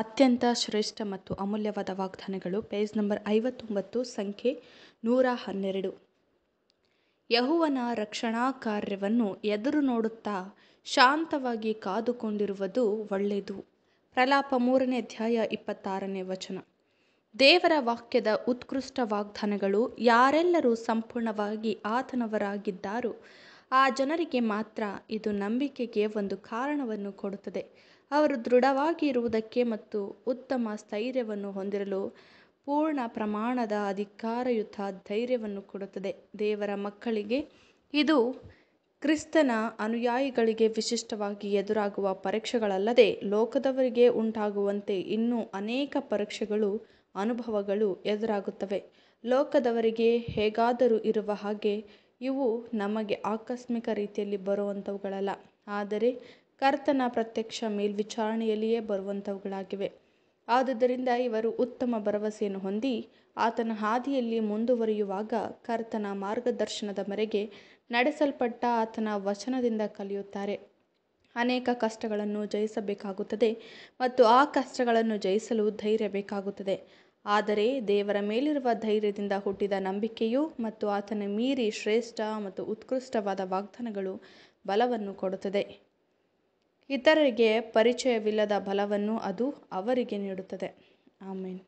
ಅತ್ಯಂತ ಶ್ರೇಷ್ಠ ಮತ್ತು ಅಮೂಲ್ಯವಾದ ವಾಗ್ದಾನಗಳು ಪೇಜ್ ನಂಬರ್ ಐವತ್ತೊಂಬತ್ತು ಸಂಖ್ಯೆ ನೂರ ಹನ್ನೆರಡು ಯಹುವನ ರಕ್ಷಣಾ ಕಾರ್ಯವನ್ನು ಎದುರು ನೋಡುತ್ತಾ ಶಾಂತವಾಗಿ ಕಾದುಕೊಂಡಿರುವುದು ಒಳ್ಳೆಯದು ಪ್ರಲಾಪ ಮೂರನೇ ಅಧ್ಯಾಯ ಇಪ್ಪತ್ತಾರನೇ ವಚನ ದೇವರ ವಾಕ್ಯದ ಉತ್ಕೃಷ್ಟ ವಾಗ್ದಾನಗಳು ಯಾರೆಲ್ಲರೂ ಸಂಪೂರ್ಣವಾಗಿ ಆತನವರಾಗಿದ್ದಾರೋ ಆ ಜನರಿಗೆ ಮಾತ್ರ ಇದು ನಂಬಿಕೆಗೆ ಒಂದು ಕಾರಣವನ್ನು ಕೊಡುತ್ತದೆ ಅವರು ದೃಢವಾಗಿ ಇರುವುದಕ್ಕೆ ಮತ್ತು ಉತ್ತಮ ಸ್ಥೈರ್ಯವನ್ನು ಹೊಂದಿರಲು ಪೂರ್ಣ ಪ್ರಮಾಣದ ಅಧಿಕಾರಯುತ ಧೈರ್ಯವನ್ನು ಕೊಡುತ್ತದೆ ದೇವರ ಮಕ್ಕಳಿಗೆ ಇದು ಕ್ರಿಸ್ತನ ಅನುಯಾಯಿಗಳಿಗೆ ವಿಶಿಷ್ಟವಾಗಿ ಎದುರಾಗುವ ಪರೀಕ್ಷೆಗಳಲ್ಲದೆ ಲೋಕದವರಿಗೆ ಉಂಟಾಗುವಂತೆ ಇನ್ನೂ ಅನೇಕ ಪರೀಕ್ಷೆಗಳು ಅನುಭವಗಳು ಎದುರಾಗುತ್ತವೆ ಲೋಕದವರಿಗೆ ಹೇಗಾದರೂ ಇರುವ ಹಾಗೆ ಇವು ನಮಗೆ ಆಕಸ್ಮಿಕ ರೀತಿಯಲ್ಲಿ ಬರುವಂಥವುಗಳಲ್ಲ ಆದರೆ ಕರ್ತನ ಪ್ರತ್ಯಕ್ಷ ಮೇಲ್ವಿಚಾರಣೆಯಲ್ಲಿಯೇ ಬರುವಂಥವುಗಳಾಗಿವೆ ಆದುದರಿಂದ ಇವರು ಉತ್ತಮ ಭರವಸೆಯನ್ನು ಹೊಂದಿ ಆತನ ಹಾದಿಯಲ್ಲಿ ಮುಂದುವರಿಯುವಾಗ ಕರ್ತನ ಮಾರ್ಗದರ್ಶನದ ಮರೆಗೆ ನಡೆಸಲ್ಪಟ್ಟ ಆತನ ವಚನದಿಂದ ಕಲಿಯುತ್ತಾರೆ ಅನೇಕ ಕಷ್ಟಗಳನ್ನು ಜಯಿಸಬೇಕಾಗುತ್ತದೆ ಮತ್ತು ಆ ಕಷ್ಟಗಳನ್ನು ಜಯಿಸಲು ಧೈರ್ಯ ಬೇಕಾಗುತ್ತದೆ ಆದರೆ ದೇವರ ಮೇಲಿರುವ ಧೈರ್ಯದಿಂದ ಹುಟ್ಟಿದ ನಂಬಿಕೆಯು ಮತ್ತು ಆತನ ಮೀರಿ ಶ್ರೇಷ್ಠ ಮತ್ತು ಉತ್ಕೃಷ್ಟವಾದ ವಾಗ್ದಾನಗಳು ಬಲವನ್ನು ಕೊಡುತ್ತದೆ ಇತರರಿಗೆ ಪರಿಚಯವಿಲ್ಲದ ಬಲವನ್ನು ಅದು ಅವರಿಗೆ ನೀಡುತ್ತದೆ ಆಮೇನ್